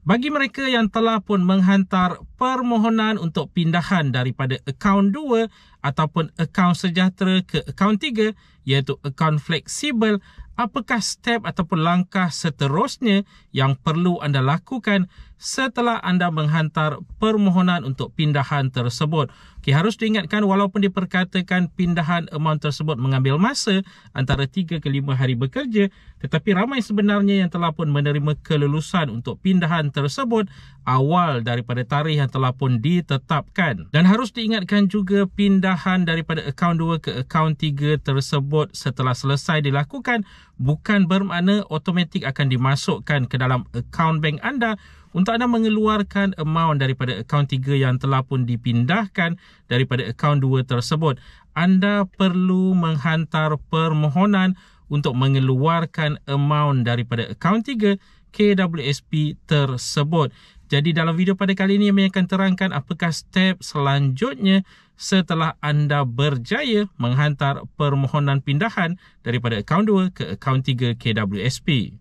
Bagi mereka yang telah pun menghantar permohonan untuk pindahan daripada akaun 2 ataupun akaun sejahtera ke akaun 3 iaitu akaun fleksibel, apakah step ataupun langkah seterusnya yang perlu anda lakukan setelah anda menghantar permohonan untuk pindahan tersebut. Okay, harus diingatkan walaupun diperkatakan pindahan amount tersebut mengambil masa antara 3 ke 5 hari bekerja tetapi ramai sebenarnya yang telah pun menerima kelulusan untuk pindahan tersebut awal daripada tarikh yang telah pun ditetapkan. Dan harus diingatkan juga pindahan daripada akaun 2 ke akaun 3 tersebut setelah selesai dilakukan bukan bermakna automatik akan dimasukkan ke dalam akaun bank anda untuk anda mengeluarkan amount daripada akaun 3 yang telah pun dipindahkan daripada akaun 2 tersebut, anda perlu menghantar permohonan untuk mengeluarkan amount daripada akaun 3 KWSP tersebut. Jadi dalam video pada kali ini saya akan terangkan apakah step selanjutnya setelah anda berjaya menghantar permohonan pindahan daripada akaun 2 ke akaun 3 KWSP.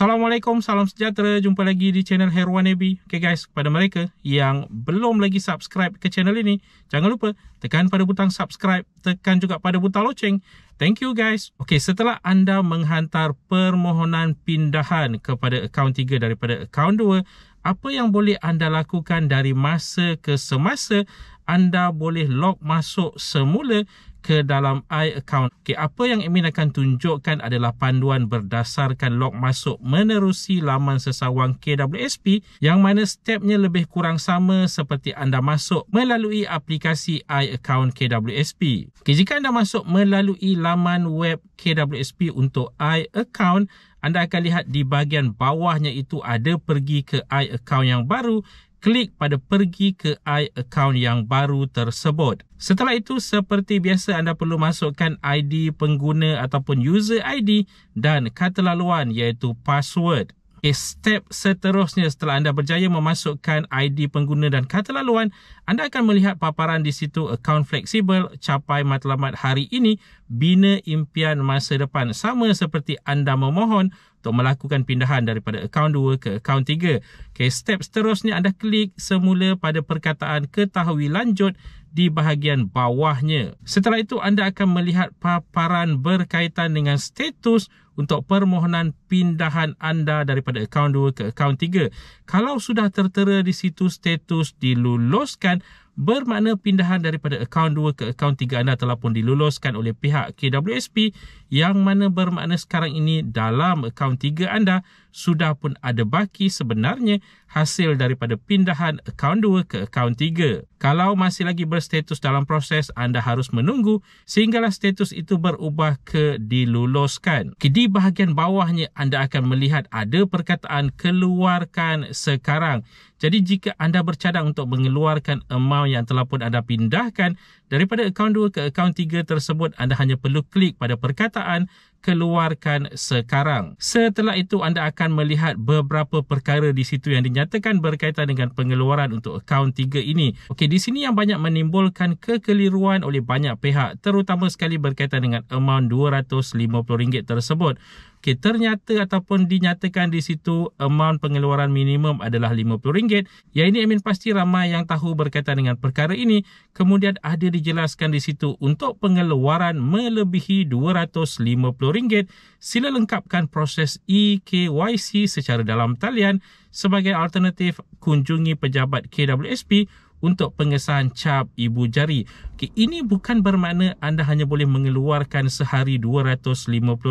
Assalamualaikum, salam sejahtera. Jumpa lagi di channel Herwan Abi. Okay guys, kepada mereka yang belum lagi subscribe ke channel ini, jangan lupa tekan pada butang subscribe, tekan juga pada butang loceng. Thank you guys. Okay, setelah anda menghantar permohonan pindahan kepada akaun 3 daripada akaun 2, apa yang boleh anda lakukan dari masa ke semasa, anda boleh log masuk semula ke dalam iAccount. Okay, apa yang admin akan tunjukkan adalah panduan berdasarkan log masuk menerusi laman sesawang KWSP yang mana stepnya lebih kurang sama seperti anda masuk melalui aplikasi iAccount KWSP. Okay, jika anda masuk melalui laman web KWSP untuk iAccount, anda akan lihat di bahagian bawahnya itu ada pergi ke iAccount yang baru. Klik pada pergi ke iAccount yang baru tersebut. Setelah itu, seperti biasa anda perlu masukkan ID pengguna ataupun user ID dan kata laluan iaitu password. Okay, step seterusnya setelah anda berjaya memasukkan ID pengguna dan kata laluan, anda akan melihat paparan di situ account fleksibel capai matlamat hari ini bina impian masa depan sama seperti anda memohon untuk melakukan pindahan daripada akaun 2 ke akaun 3. Okay, step seterusnya anda klik semula pada perkataan ketahui lanjut di bahagian bawahnya. Setelah itu anda akan melihat paparan berkaitan dengan status untuk permohonan pindahan anda daripada akaun 2 ke akaun 3. Kalau sudah tertera di situ status diluluskan, bermakna pindahan daripada akaun 2 ke akaun 3 anda telah pun diluluskan oleh pihak KWSP yang mana bermakna sekarang ini dalam akaun tiga anda sudah pun ada baki sebenarnya hasil daripada pindahan akaun dua ke akaun tiga. Kalau masih lagi berstatus dalam proses, anda harus menunggu sehinggalah status itu berubah ke diluluskan. Di bahagian bawahnya, anda akan melihat ada perkataan keluarkan sekarang. Jadi jika anda bercadang untuk mengeluarkan amount yang telah pun anda pindahkan daripada akaun dua ke akaun tiga tersebut, anda hanya perlu klik pada perkataan kenyataan keluarkan sekarang. Setelah itu anda akan melihat beberapa perkara di situ yang dinyatakan berkaitan dengan pengeluaran untuk akaun 3 ini. Okey, di sini yang banyak menimbulkan kekeliruan oleh banyak pihak terutama sekali berkaitan dengan amount RM250 tersebut. Okey, ternyata ataupun dinyatakan di situ amount pengeluaran minimum adalah RM50. Yang ini Amin pasti ramai yang tahu berkaitan dengan perkara ini. Kemudian ada dijelaskan di situ untuk pengeluaran melebihi RM250, sila lengkapkan proses EKYC secara dalam talian. Sebagai alternatif, kunjungi pejabat KWSP untuk pengesahan cap ibu jari. Okay, ini bukan bermakna anda hanya boleh mengeluarkan sehari RM250.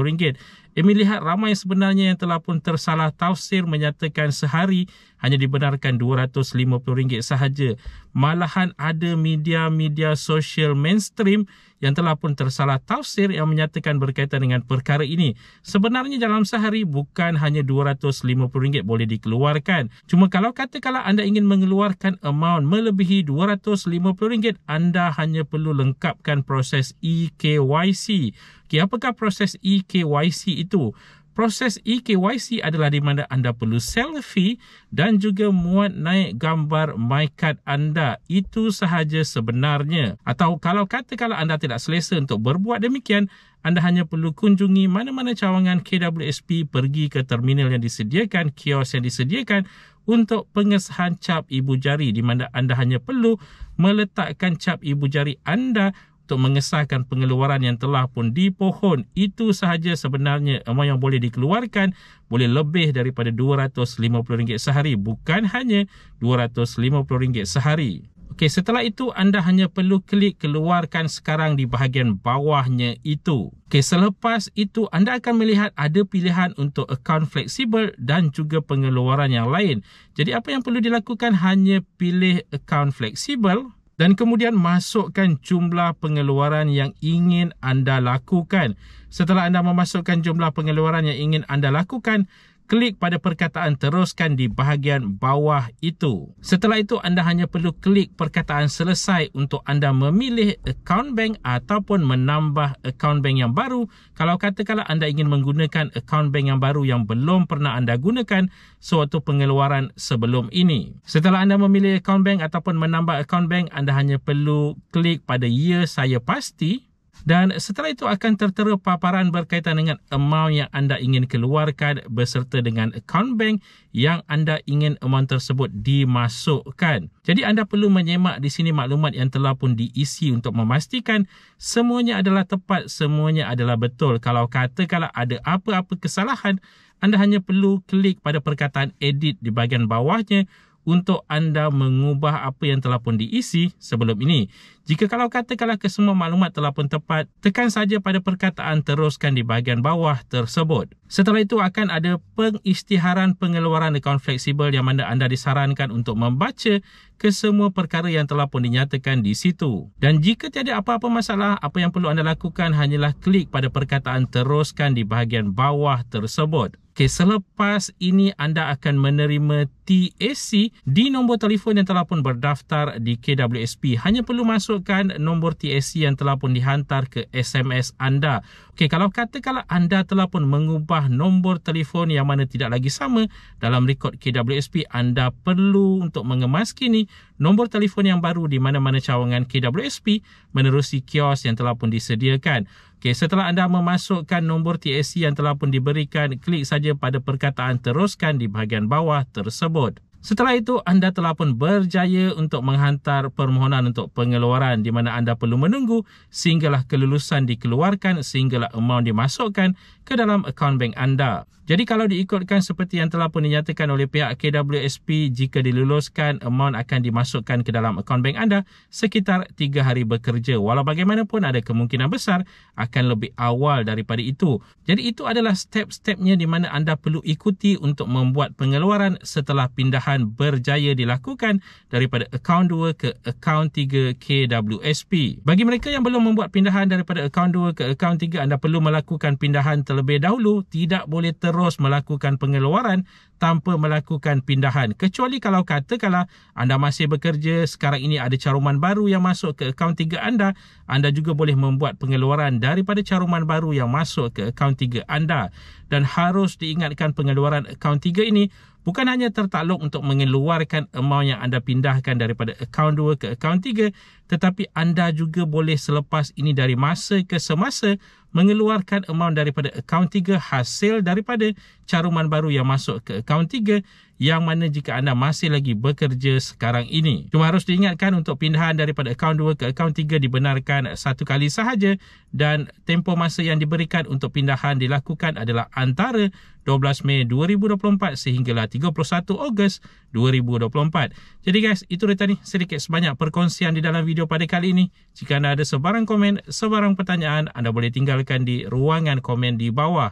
Demi lihat ramai sebenarnya yang telah pun tersalah tafsir menyatakan sehari hanya dibenarkan RM250 sahaja. Malahan ada media-media sosial mainstream yang telah pun tersalah tafsir yang menyatakan berkaitan dengan perkara ini. Sebenarnya dalam sehari bukan hanya RM250 boleh dikeluarkan. Cuma kalau katakanlah anda ingin mengeluarkan amount melebihi RM250, anda hanya perlu lengkapkan proses EKYC. Okay, apakah proses EKYC itu? itu. Proses eKYC adalah di mana anda perlu selfie dan juga muat naik gambar MyCard anda. Itu sahaja sebenarnya. Atau kalau kata kalau anda tidak selesa untuk berbuat demikian, anda hanya perlu kunjungi mana-mana cawangan KWSP pergi ke terminal yang disediakan, kios yang disediakan untuk pengesahan cap ibu jari di mana anda hanya perlu meletakkan cap ibu jari anda untuk mengesahkan pengeluaran yang telah pun dipohon itu sahaja sebenarnya amount yang boleh dikeluarkan boleh lebih daripada RM250 sehari bukan hanya RM250 sehari. Okey, setelah itu anda hanya perlu klik keluarkan sekarang di bahagian bawahnya itu. Okey, selepas itu anda akan melihat ada pilihan untuk akaun fleksibel dan juga pengeluaran yang lain. Jadi apa yang perlu dilakukan hanya pilih akaun fleksibel dan kemudian masukkan jumlah pengeluaran yang ingin anda lakukan. Setelah anda memasukkan jumlah pengeluaran yang ingin anda lakukan, klik pada perkataan teruskan di bahagian bawah itu. Setelah itu anda hanya perlu klik perkataan selesai untuk anda memilih akaun bank ataupun menambah akaun bank yang baru. Kalau katakanlah anda ingin menggunakan akaun bank yang baru yang belum pernah anda gunakan suatu pengeluaran sebelum ini. Setelah anda memilih akaun bank ataupun menambah akaun bank, anda hanya perlu klik pada ya saya pasti dan setelah itu akan tertera paparan berkaitan dengan amount yang anda ingin keluarkan berserta dengan account bank yang anda ingin amount tersebut dimasukkan. Jadi anda perlu menyemak di sini maklumat yang telah pun diisi untuk memastikan semuanya adalah tepat, semuanya adalah betul. Kalau kata kalau ada apa-apa kesalahan, anda hanya perlu klik pada perkataan edit di bahagian bawahnya untuk anda mengubah apa yang telah pun diisi sebelum ini. Jika kalau katakanlah kesemua maklumat telah pun tepat, tekan saja pada perkataan teruskan di bahagian bawah tersebut. Setelah itu akan ada pengisytiharan pengeluaran akaun fleksibel yang mana anda disarankan untuk membaca kesemua perkara yang telah pun dinyatakan di situ. Dan jika tiada apa-apa masalah, apa yang perlu anda lakukan hanyalah klik pada perkataan teruskan di bahagian bawah tersebut. Okay, selepas ini anda akan menerima TAC di nombor telefon yang telah pun berdaftar di KWSP. Hanya perlu masukkan nombor TAC yang telah pun dihantar ke SMS anda. Okey, kalau katakanlah anda telah pun mengubah nombor telefon yang mana tidak lagi sama dalam rekod KWSP, anda perlu untuk mengemas kini nombor telefon yang baru di mana-mana cawangan KWSP menerusi kios yang telah pun disediakan. Okey, setelah anda memasukkan nombor TAC yang telah pun diberikan, klik saja pada perkataan teruskan di bahagian bawah tersebut tersebut. Setelah itu, anda telah pun berjaya untuk menghantar permohonan untuk pengeluaran di mana anda perlu menunggu sehinggalah kelulusan dikeluarkan sehinggalah amount dimasukkan ke dalam akaun bank anda. Jadi kalau diikutkan seperti yang telah pun dinyatakan oleh pihak KWSP, jika diluluskan, amount akan dimasukkan ke dalam akaun bank anda sekitar 3 hari bekerja. Walau bagaimanapun ada kemungkinan besar akan lebih awal daripada itu. Jadi itu adalah step-stepnya di mana anda perlu ikuti untuk membuat pengeluaran setelah pindahan berjaya dilakukan daripada akaun 2 ke akaun 3 KWSP. Bagi mereka yang belum membuat pindahan daripada akaun 2 ke akaun 3, anda perlu melakukan pindahan terlebih dahulu. Tidak boleh terus terus melakukan pengeluaran tanpa melakukan pindahan. Kecuali kalau katakanlah anda masih bekerja, sekarang ini ada caruman baru yang masuk ke akaun tiga anda, anda juga boleh membuat pengeluaran daripada caruman baru yang masuk ke akaun tiga anda. Dan harus diingatkan pengeluaran akaun tiga ini bukan hanya tertakluk untuk mengeluarkan amount yang anda pindahkan daripada akaun dua ke akaun tiga tetapi anda juga boleh selepas ini dari masa ke semasa mengeluarkan amount daripada akaun 3 hasil daripada caruman baru yang masuk ke akaun 3 yang mana jika anda masih lagi bekerja sekarang ini. Cuma harus diingatkan untuk pindahan daripada akaun 2 ke akaun 3 dibenarkan satu kali sahaja dan tempoh masa yang diberikan untuk pindahan dilakukan adalah antara 12 Mei 2024 sehinggalah 31 Ogos 2024. Jadi guys, itu dia tadi sedikit sebanyak perkongsian di dalam video pada kali ini. Jika anda ada sebarang komen, sebarang pertanyaan, anda boleh tinggalkan di ruangan komen di bawah